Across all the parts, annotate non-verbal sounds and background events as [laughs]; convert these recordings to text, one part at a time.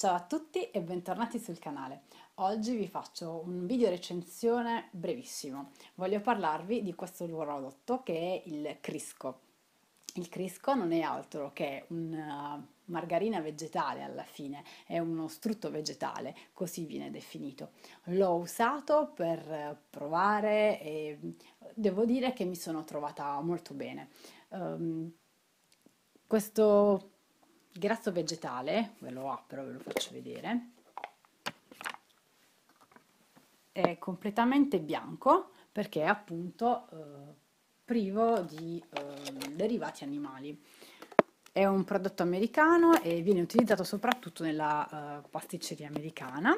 Ciao a tutti e bentornati sul canale. Oggi vi faccio un video recensione brevissimo. Voglio parlarvi di questo prodotto che è il Crisco. Il Crisco non è altro che un uh, margarina vegetale alla fine, è uno strutto vegetale, così viene definito. L'ho usato per provare e devo dire che mi sono trovata molto bene. Um, questo grasso vegetale, ve lo apro, ve lo faccio vedere, è completamente bianco perché è appunto eh, privo di eh, derivati animali. È un prodotto americano e viene utilizzato soprattutto nella eh, pasticceria americana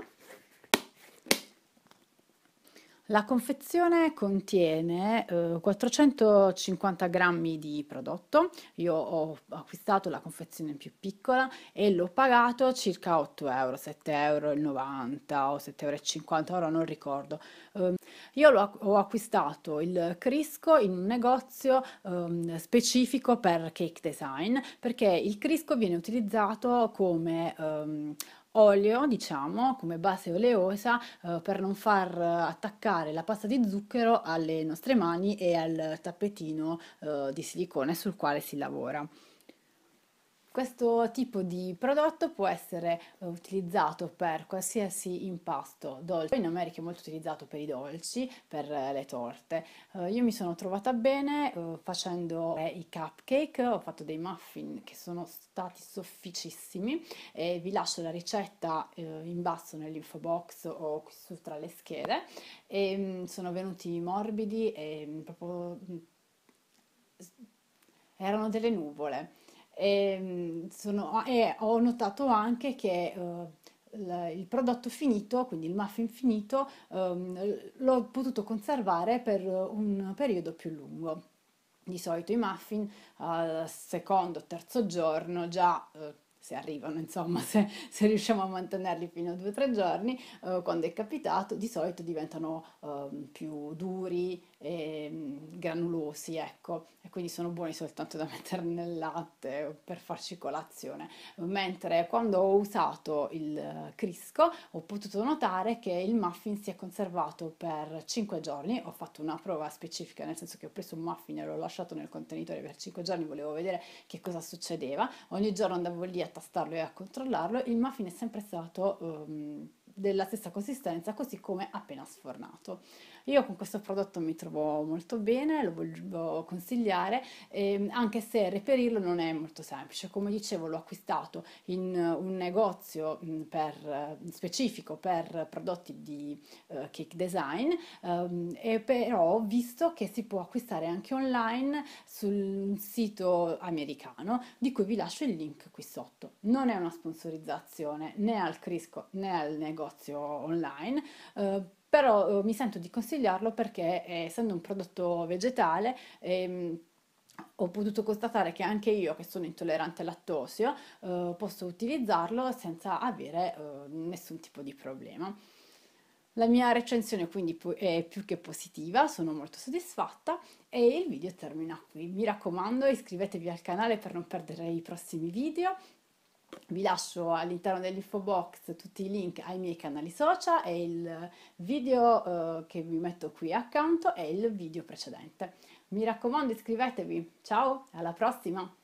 la confezione contiene eh, 450 grammi di prodotto, io ho acquistato la confezione più piccola e l'ho pagato circa 8 euro, 7,90 euro o 7,50 euro, non ricordo. Eh, io ho acquistato il Crisco in un negozio eh, specifico per cake design perché il Crisco viene utilizzato come ehm, olio, diciamo, come base oleosa eh, per non far eh, attaccare la pasta di zucchero alle nostre mani e al tappetino eh, di silicone sul quale si lavora. Questo tipo di prodotto può essere eh, utilizzato per qualsiasi impasto dolce, in America è molto utilizzato per i dolci, per eh, le torte. Eh, io mi sono trovata bene facendo i cupcake, ho fatto dei muffin che sono stati sofficissimi e vi lascio la ricetta in basso nell'info box o qui su tra le schede e mm, sono venuti morbidi e mm, proprio mm, erano delle nuvole. E, ehm, sono, e ho notato anche che eh, il prodotto finito, quindi il muffin finito, ehm, l'ho potuto conservare per un periodo più lungo. Di solito i muffin eh, al secondo o terzo giorno già eh, se arrivano, insomma, se, se, riusciamo a mantenerli fino a due o tre giorni, eh, quando è capitato, di solito diventano eh, più duri e mm, granulosi, ecco, e quindi sono buoni soltanto da [laughs] mettere nel latte per farci colazione. Mentre quando ho usato il crisco ho potuto notare che il muffin si è conservato per 5 giorni, ho fatto una prova specifica, nel senso che ho preso un muffin e l'ho lasciato nel contenitore per 5 giorni, volevo vedere che cosa succedeva, ogni giorno andavo lì a a tastarlo e a controllarlo, il muffin è sempre stato um, della stessa consistenza così come appena sfornato. Io con questo prodotto mi trovo molto bene, lo voglio consigliare, ehm, anche se reperirlo non è molto semplice. Come dicevo, l'ho acquistato in uh, un negozio mm, per, uh, specifico per prodotti di eh, cake design, ehm, e però ho visto che si può acquistare anche online sul sito americano, di cui vi lascio il link qui sotto. Non è una sponsorizzazione né al Crisco né al negozio negozio online, eh, però eh, mi sento di consigliarlo perché eh, essendo un prodotto vegetale ehm, ho potuto constatare che anche io, che sono intollerante al lattosio, eh, posso utilizzarlo senza avere eh, nessun tipo di problema. La mia recensione quindi è più che positiva, sono molto soddisfatta e il video termina qui. Mi raccomando iscrivetevi al canale per non perdere i prossimi video vi lascio all'interno dell'info box tutti i link ai miei canali social e il video eh, che vi metto qui accanto e il video precedente. Mi raccomando iscrivetevi, ciao, alla prossima!